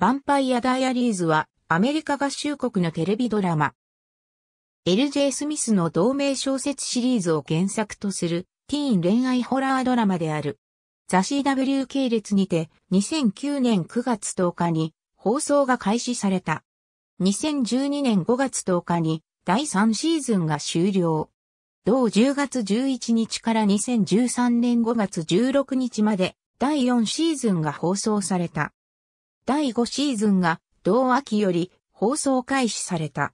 ヴァンパイア・ダイアリーズはアメリカ合衆国のテレビドラマ。LJ スミスの同名小説シリーズを原作とするティーン恋愛ホラードラマである。ザ CW 系列にて2009年9月10日に放送が開始された。2012年5月10日に第3シーズンが終了。同10月11日から2013年5月16日まで第4シーズンが放送された。第5シーズンが同秋より放送開始された。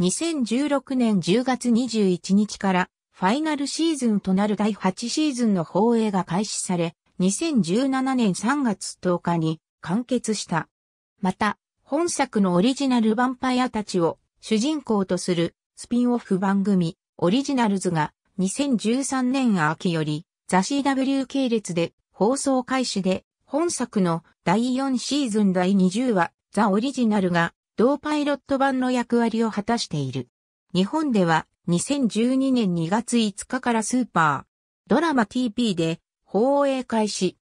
2016年10月21日からファイナルシーズンとなる第8シーズンの放映が開始され、2017年3月10日に完結した。また、本作のオリジナルヴァンパイアたちを主人公とするスピンオフ番組オリジナルズが2013年秋より雑誌 W 系列で放送開始で本作の第4シーズン第20話、ザ・オリジナルが、同パイロット版の役割を果たしている。日本では、2012年2月5日からスーパー、ドラマ TP で、放映開始。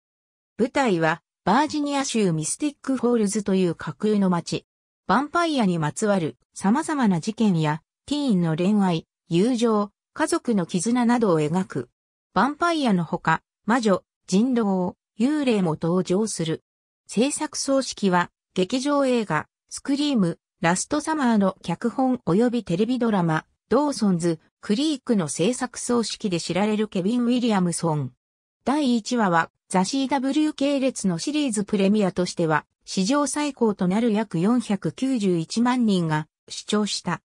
舞台は、バージニア州ミスティックフォールズという架空の街。ヴァンパイアにまつわる様々な事件や、ティーンの恋愛、友情、家族の絆などを描く。ヴァンパイアのほか、魔女、人狼、幽霊も登場する。制作葬式は、劇場映画、スクリーム、ラストサマーの脚本及びテレビドラマ、ドーソンズ、クリークの制作葬式で知られるケビン・ウィリアムソン。第1話は、ザ CW 系列のシリーズプレミアとしては、史上最高となる約491万人が視聴した。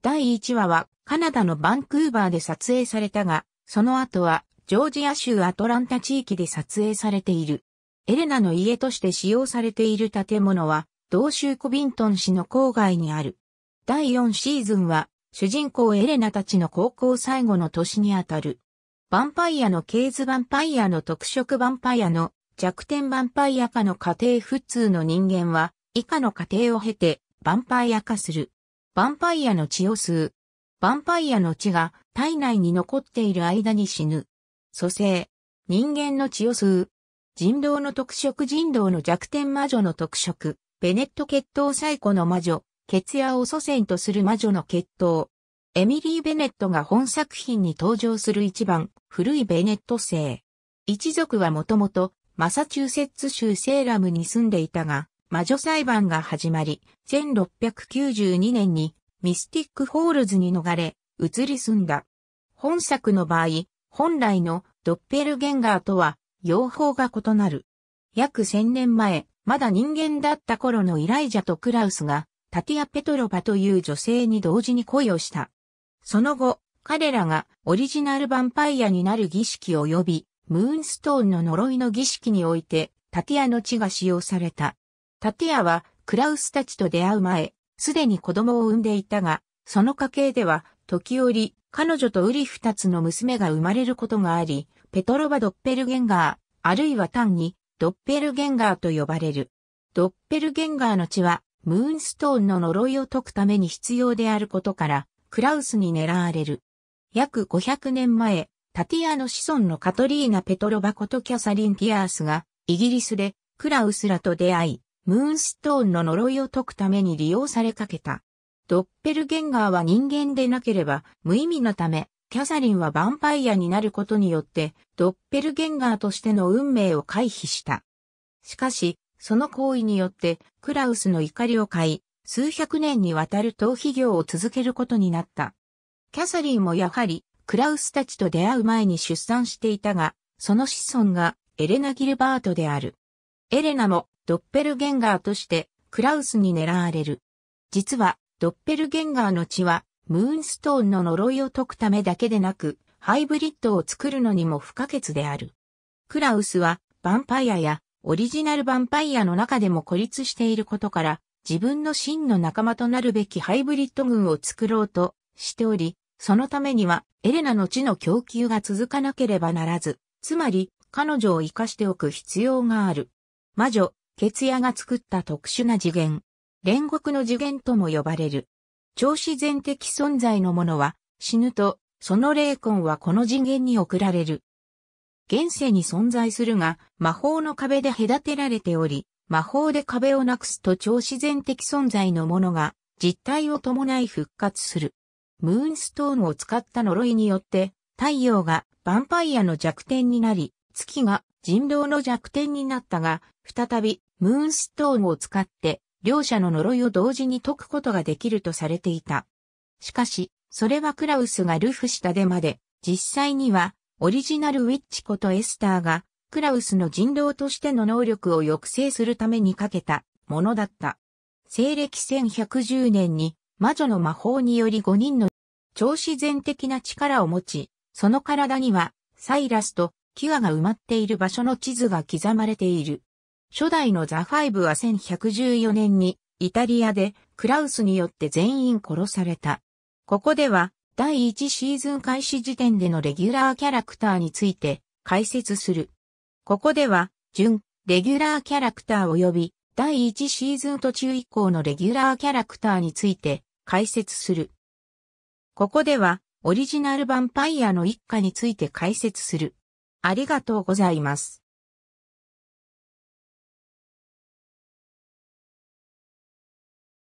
第1話は、カナダのバンクーバーで撮影されたが、その後はジョージア州アトランタ地域で撮影されている。エレナの家として使用されている建物は、同州コビントン市の郊外にある。第4シーズンは、主人公エレナたちの高校最後の年にあたる。ヴァンパイアのケーズヴァンパイアの特色ヴァンパイアの弱点ヴァンパイア化の過程普通の人間は、以下の過程を経て、ヴァンパイア化する。ヴァンパイアの血を吸う。ヴァンパイアの血が体内に残っている間に死ぬ。蘇生、人間の血を吸う、人道の特色人道の弱点魔女の特色、ベネット血統最古の魔女、血矢を祖先とする魔女の血統。エミリー・ベネットが本作品に登場する一番、古いベネット姓。一族はもともと、マサチューセッツ州セーラムに住んでいたが、魔女裁判が始まり、1692年にミスティックホールズに逃れ、移り住んだ。本作の場合、本来のドッペルゲンガーとは用法が異なる。約千年前、まだ人間だった頃のイライジャとクラウスが、タティア・ペトロバという女性に同時に恋をした。その後、彼らがオリジナルヴァンパイアになる儀式及び、ムーンストーンの呪いの儀式において、タティアの血が使用された。タティアは、クラウスたちと出会う前、すでに子供を産んでいたが、その家系では、時折、彼女とウリ二つの娘が生まれることがあり、ペトロバ・ドッペルゲンガー、あるいは単にドッペルゲンガーと呼ばれる。ドッペルゲンガーの血は、ムーンストーンの呪いを解くために必要であることから、クラウスに狙われる。約500年前、タティアの子孫のカトリーナ・ペトロバことキャサリン・ティアースが、イギリスでクラウスらと出会い、ムーンストーンの呪いを解くために利用されかけた。ドッペルゲンガーは人間でなければ無意味なため、キャサリンはヴァンパイアになることによって、ドッペルゲンガーとしての運命を回避した。しかし、その行為によって、クラウスの怒りを買い、数百年にわたる逃避業を続けることになった。キャサリンもやはり、クラウスたちと出会う前に出産していたが、その子孫がエレナ・ギルバートである。エレナもドッペルゲンガーとしてクラウスに狙われる。実はドッペルゲンガーの血は、ムーンストーンの呪いを解くためだけでなく、ハイブリッドを作るのにも不可欠である。クラウスは、ヴァンパイアや、オリジナルヴァンパイアの中でも孤立していることから、自分の真の仲間となるべきハイブリッド群を作ろうとしており、そのためには、エレナの血の供給が続かなければならず、つまり、彼女を生かしておく必要がある。魔女、ケツヤが作った特殊な次元、煉獄の次元とも呼ばれる。超自然的存在のものは死ぬと、その霊魂はこの次元に送られる。現世に存在するが、魔法の壁で隔てられており、魔法で壁をなくすと超自然的存在のものが実体を伴い復活する。ムーンストーンを使った呪いによって太陽がヴァンパイアの弱点になり、月が人狼の弱点になったが、再びムーンストーンを使って両者の呪いを同時に解くことができるとされていた。しかし、それはクラウスがルフしたデまで、実際には、オリジナルウィッチことエスターが、クラウスの人狼としての能力を抑制するためにかけたものだった。西暦1110年に、魔女の魔法により5人の超自然的な力を持ち、その体には、サイラスとキュアが埋まっている場所の地図が刻まれている。初代のザ・ファイブは1114年にイタリアでクラウスによって全員殺された。ここでは第1シーズン開始時点でのレギュラーキャラクターについて解説する。ここでは準レギュラーキャラクター及び第1シーズン途中以降のレギュラーキャラクターについて解説する。ここではオリジナルヴァンパイアの一家について解説する。ありがとうございます。